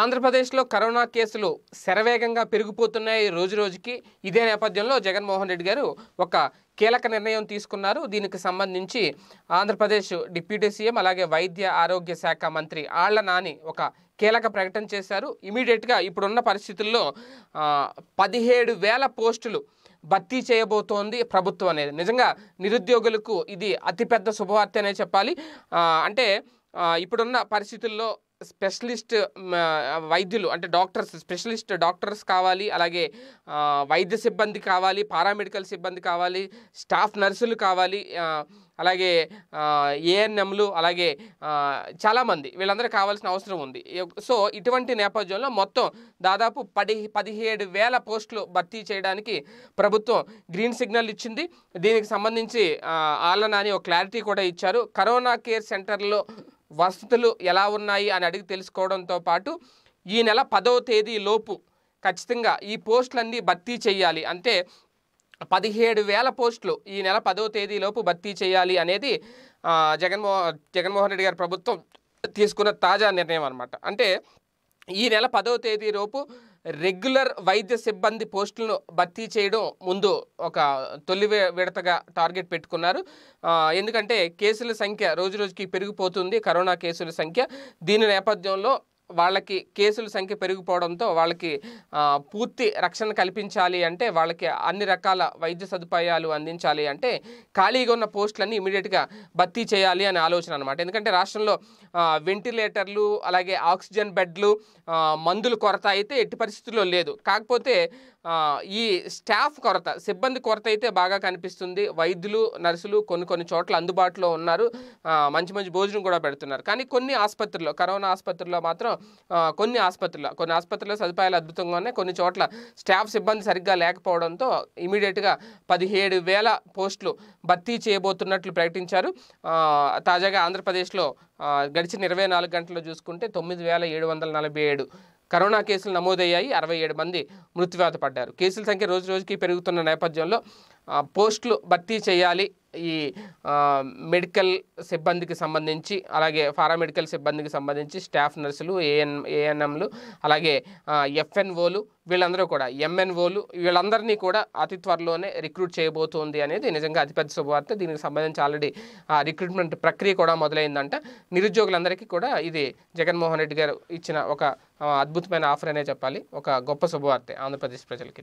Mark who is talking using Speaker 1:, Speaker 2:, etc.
Speaker 1: ఆంధ్రప్రదేశ్లో కరోనా కేసులు శరవేగంగా పెరిగిపోతున్నాయి రోజు రోజుకి ఇదే నేపథ్యంలో జగన్మోహన్ రెడ్డి గారు ఒక కీలక నిర్ణయం తీసుకున్నారు దీనికి సంబంధించి ఆంధ్రప్రదేశ్ డిప్యూటీ సీఎం అలాగే వైద్య ఆరోగ్య శాఖ మంత్రి ఆళ్ల నాని ఒక కీలక ప్రకటన చేశారు ఇమీడియట్గా ఇప్పుడున్న పరిస్థితుల్లో పదిహేడు వేల పోస్టులు భర్తీ చేయబోతోంది ప్రభుత్వం అనేది నిజంగా నిరుద్యోగులకు ఇది అతిపెద్ద శుభవార్త అనే చెప్పాలి అంటే ఇప్పుడున్న పరిస్థితుల్లో స్పెషలిస్ట్ వైద్యులు అంటే డాక్టర్స్ స్పెషలిస్ట్ డాక్టర్స్ కావాలి అలాగే వైద్య సిబ్బంది కావాలి పారామెడికల్ సిబ్బంది కావాలి స్టాఫ్ నర్సులు కావాలి అలాగే ఏఎన్ఎంలు అలాగే చాలామంది వీళ్ళందరూ కావాల్సిన అవసరం ఉంది సో ఇటువంటి నేపథ్యంలో మొత్తం దాదాపు పది పదిహేడు వేల పోస్టులు భర్తీ చేయడానికి ప్రభుత్వం గ్రీన్ సిగ్నల్ ఇచ్చింది దీనికి సంబంధించి ఆళ్ళ నాని ఒక క్లారిటీ కూడా ఇచ్చారు కరోనా కేర్ సెంటర్లో వసతులు ఎలా ఉన్నాయి అని అడిగి తెలుసుకోవడంతో పాటు ఈ నెల పదవ తేదీ లోపు ఖచ్చితంగా ఈ పోస్టులన్నీ భర్తీ చేయాలి అంటే పదిహేడు వేల పోస్టులు ఈ నెల పదవ తేదీలోపు భర్తీ చేయాలి అనేది జగన్మో జగన్మోహన్ రెడ్డి గారి ప్రభుత్వం తీసుకున్న తాజా నిర్ణయం అనమాట అంటే ఈ నెల పదవ తేదీలోపు రెగ్యులర్ వైద్య సిబ్బంది పోస్టులను భర్తీ చేయడం ముందు ఒక తొలి విడతగా టార్గెట్ పెట్టుకున్నారు ఎందుకంటే కేసుల సంఖ్య రోజు రోజుకి పెరిగిపోతుంది కరోనా కేసుల సంఖ్య దీని నేపథ్యంలో వాళ్ళకి కేసుల సంఖ్య పెరిగిపోవడంతో వాళ్ళకి పూర్తి రక్షణ కల్పించాలి అంటే వాళ్ళకి అన్ని రకాల వైద్య సదుపాయాలు అందించాలి అంటే ఖాళీగా ఉన్న పోస్టులన్నీ ఇమీడియట్గా భర్తీ చేయాలి అనే ఆలోచన అనమాట ఎందుకంటే రాష్ట్రంలో వెంటిలేటర్లు అలాగే ఆక్సిజన్ బెడ్లు మందులు కొరత అయితే ఎట్టి పరిస్థితుల్లో లేదు కాకపోతే ఈ స్టాఫ్ కొరత సిబ్బంది కొరత అయితే బాగా కనిపిస్తుంది వైద్యులు నర్సులు కొన్ని కొన్ని చోట్ల అందుబాటులో ఉన్నారు మంచి మంచి భోజనం కూడా పెడుతున్నారు కానీ కొన్ని ఆసుపత్రుల్లో కరోనా ఆసుపత్రుల్లో మాత్రం కొన్ని ఆసుపత్రుల్లో కొన్ని ఆసుపత్రుల్లో సదుపాయాలు అద్భుతంగా ఉన్నాయి కొన్ని చోట్ల స్టాఫ్ సిబ్బంది సరిగ్గా లేకపోవడంతో ఇమీడియట్గా పదిహేడు వేల పోస్టులు భర్తీ చేయబోతున్నట్లు ప్రకటించారు తాజాగా ఆంధ్రప్రదేశ్లో గడిచిన ఇరవై నాలుగు గంటల్లో చూసుకుంటే తొమ్మిది వేల ఏడు వందల నలభై ఏడు కరోనా కేసులు నమోదయ్యాయి అరవై ఏడు మంది మృత్యువాత పడ్డారు కేసుల సంఖ్య రోజు రోజుకి పెరుగుతున్న నేపథ్యంలో పోస్టులు భర్తీ చేయాలి ఈ మెడికల్ సిబ్బందికి సంబంధించి అలాగే పారామెడికల్ సిబ్బందికి సంబంధించి స్టాఫ్ నర్సులు ఏఎన్ ఏఎన్ఎంలు అలాగే ఎఫ్ఎన్ఓలు వీళ్ళందరూ కూడా ఎంఎన్ఓలు వీళ్ళందరినీ కూడా అతి త్వరలోనే రిక్రూట్ చేయబోతోంది అనేది నిజంగా అతిపెద్ద శుభవార్త దీనికి సంబంధించి ఆల్రెడీ రిక్రూట్మెంట్ ప్రక్రియ కూడా మొదలైందంట నిరుద్యోగులందరికీ కూడా ఇది జగన్మోహన్ రెడ్డి గారు ఇచ్చిన ఒక అద్భుతమైన ఆఫర్ అనే చెప్పాలి ఒక గొప్ప శుభవార్త ఆంధ్రప్రదేశ్ ప్రజలకి